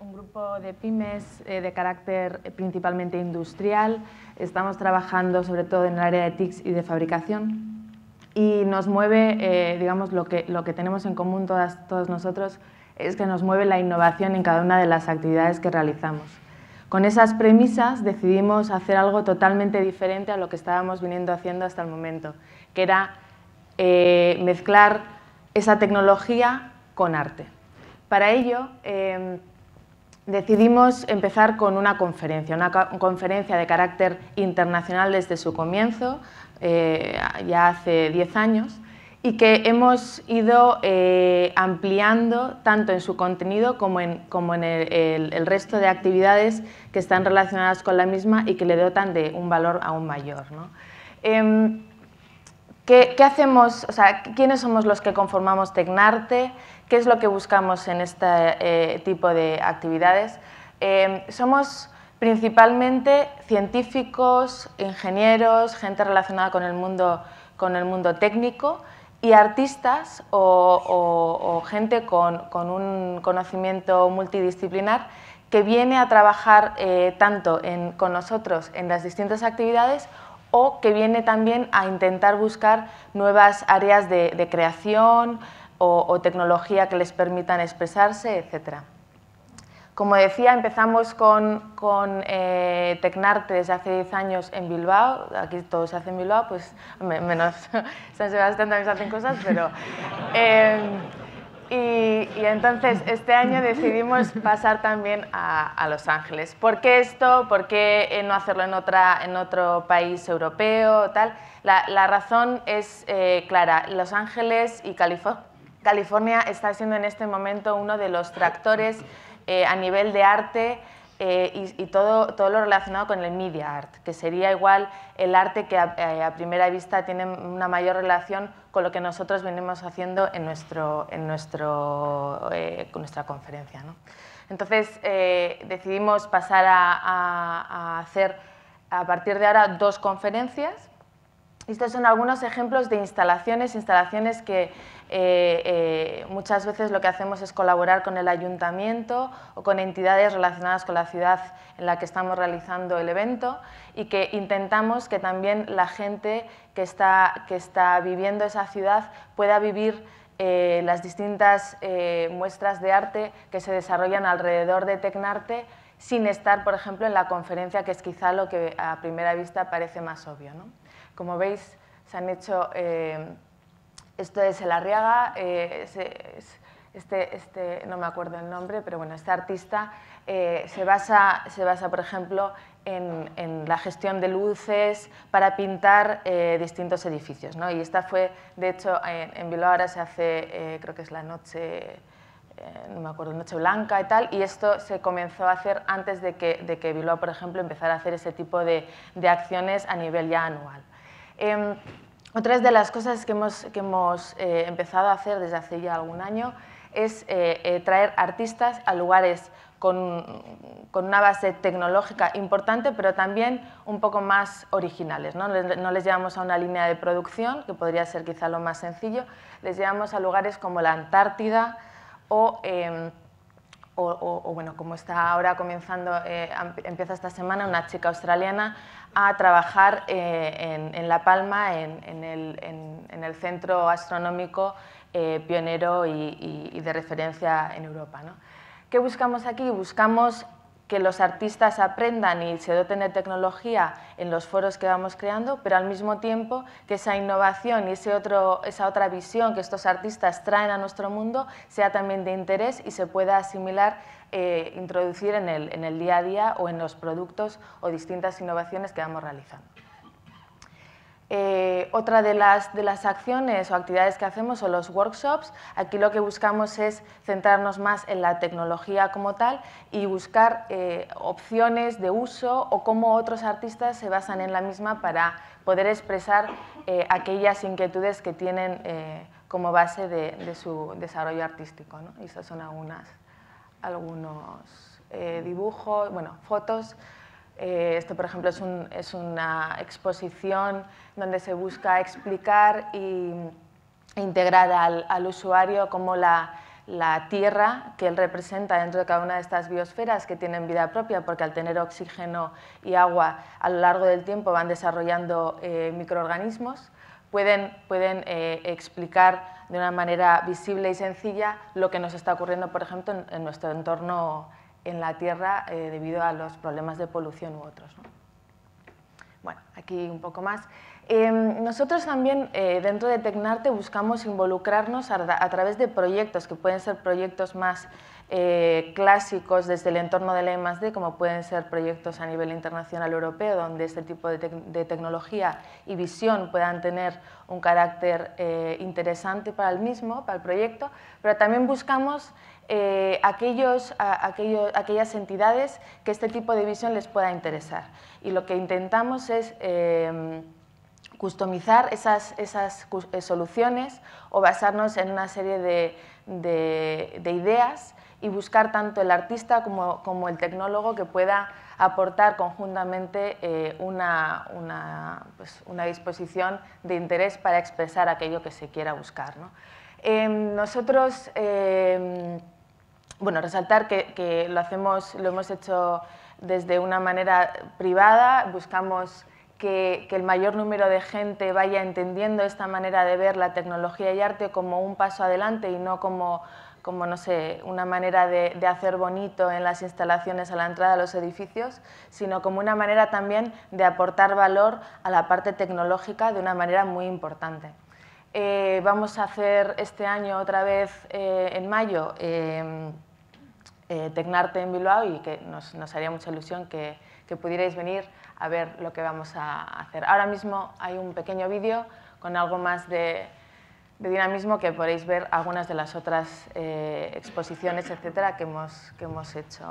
un grupo de pymes eh, de carácter principalmente industrial. Estamos trabajando sobre todo en el área de TICs y de fabricación. Y nos mueve, eh, digamos, lo que, lo que tenemos en común todas, todos nosotros es que nos mueve la innovación en cada una de las actividades que realizamos. Con esas premisas decidimos hacer algo totalmente diferente a lo que estábamos viniendo haciendo hasta el momento, que era eh, mezclar esa tecnología con arte. Para ello, em, decidimos empezar con una conferencia, una conferencia de carácter internacional desde su comienzo, eh, ya hace 10 años, y que hemos ido eh, ampliando tanto en su contenido como en, el, resto de actividades que están relacionadas con la misma y que le dotan de un valor aún mayor. ¿no? Em, ¿Qué, hacemos, o quiénes somos los que conformamos Tecnarte? ¿Qué es lo que buscamos en este eh, tipo de actividades? Eh, somos principalmente científicos, ingenieros, gente relacionada con el mundo, técnico y artistas o, gente con, un conocimiento multidisciplinar que viene a trabajar eh, tanto con nosotros en las distintas actividades o que viene también a intentar buscar nuevas áreas de, creación o, tecnología que les permitan expresarse, etc. Como decía, empezamos con, con eh, Tecnarte desde hace 10 años en Bilbao, aquí todo se hace en Bilbao, pues menos San Sebastián también se hacen cosas, pero... Eh, y, entonces este año decidimos pasar también a, Los Ángeles. ¿Por qué esto? ¿Por qué eh, no hacerlo en, otra, en otro país europeo? Tal? La, razón es eh, clara. Los Ángeles y California está siendo en este momento uno de los tractores eh, a nivel de arte eh, y, todo, lo relacionado con el media art, que sería igual el arte que a, eh, primera vista tiene una mayor relación con lo que nosotros venimos haciendo en, eh, nuestra conferencia. Entonces decidimos pasar a hacer a partir de ahora dos conferencias estos son algunos ejemplos de instalaciones, instalaciones que eh, eh, muchas veces lo que hacemos es colaborar con el ayuntamiento o con entidades relacionadas con la ciudad en la que estamos realizando el evento y que intentamos que también la gente que está, viviendo esa ciudad pueda vivir eh, las distintas muestras de arte que se desarrollan alrededor de Tecnarte sin estar, por ejemplo, en la conferencia, que es quizá lo que a primera vista parece más obvio. ¿no? Como veis, se han hecho... Eh, esto es El Arriaga, eh, este, este, no me acuerdo el nombre, pero bueno, este artista eh, se, basa, por ejemplo, en, la gestión de luces para pintar distintos edificios. ¿no? Y esta fue, de hecho, en, en Bilbao ahora se hace, creo que es la noche... no me acuerdo, Noche Blanca y tal, y esto se comenzó a hacer antes de que, de Bilbao, por ejemplo, empezara a hacer ese tipo de acciones a nivel ya anual. Eh, otras de las cosas que hemos, eh, empezado a hacer desde hace ya algún año es eh, eh, traer artistas a lugares con, una base tecnológica importante, pero también un poco más originales. ¿no? no les llevamos a una línea de producción, que podría ser quizá lo más sencillo, les llevamos a lugares como la Antártida o em, o, bueno, como está ahora comenzando, eh, empieza esta semana, una chica australiana a trabajar eh, en, La Palma, en, el, centro astronómico eh, pionero y, de referencia en Europa. ¿Qué buscamos aquí? Buscamos que los artistas aprendan y se doten de tecnología en los foros que vamos creando, pero al mismo tiempo que esa innovación y ese otro, esa otra visión que estos artistas traen a nuestro mundo sea también de interés y se pueda asimilar, eh, introducir en el, en el día a día o en los productos o distintas innovaciones que vamos realizando. Eh, otra de las, de las acciones o actividades que hacemos son los workshops. Aquí lo que buscamos es centrarnos más en la tecnología como tal y buscar eh, opciones de uso o cómo otros artistas se basan en la misma para poder expresar eh, aquellas inquietudes que tienen como base de, su desarrollo artístico. ¿no? son algunas, algunos dibujos, bueno, fotos eh, esto, por ejemplo, es, una exposición donde se busca explicar e integrar al, usuario cómo la, tierra que él representa dentro de cada una de estas biosferas que tienen vida propia, porque al tener oxígeno y agua a lo largo del tiempo van desarrollando eh, microorganismos, pueden, eh, explicar de una manera visible y sencilla lo que nos está ocurriendo, por ejemplo, en nuestro entorno en la Tierra eh, debido a los problemas de polución u otros. Bueno, aquí un poco más. Em, nosotros también eh, dentro de Tecnarte buscamos involucrarnos a, través de proyectos, que pueden ser proyectos más eh, clásicos desde el entorno de la I+.D., como pueden ser proyectos a nivel internacional europeo, donde este tipo de, de tecnología y visión puedan tener un carácter interesante para el mismo, para el proyecto, pero también buscamos eh, aquellas entidades que este tipo de visión les pueda interesar. Y lo que intentamos es em, customizar esas, eh, soluciones o basarnos en una serie de, ideas y buscar tanto el artista como, el tecnólogo que pueda aportar conjuntamente eh, pues, una, disposición de interés para expresar aquello que se quiera buscar. Em, nosotros, em, bueno, resaltar que, lo hacemos, lo hemos hecho desde una manera privada, buscamos que, el mayor número de gente vaya entendiendo esta manera de ver la tecnología y arte como un paso adelante y no como, no sé, una manera de hacer bonito en las instalaciones a la entrada de los edificios, sino como una manera también de aportar valor a la parte tecnológica de una manera muy importante. Eh, vamos a hacer este año otra vez eh, en mayo em, eh, Tecnarte en Bilbao y que nos, haría mucha ilusión que, pudierais venir a ver lo que vamos a hacer. Ahora mismo hay un pequeño vídeo con algo más de, dinamismo que podéis ver algunas de las otras exposiciones, etcétera, que hemos, que hemos hecho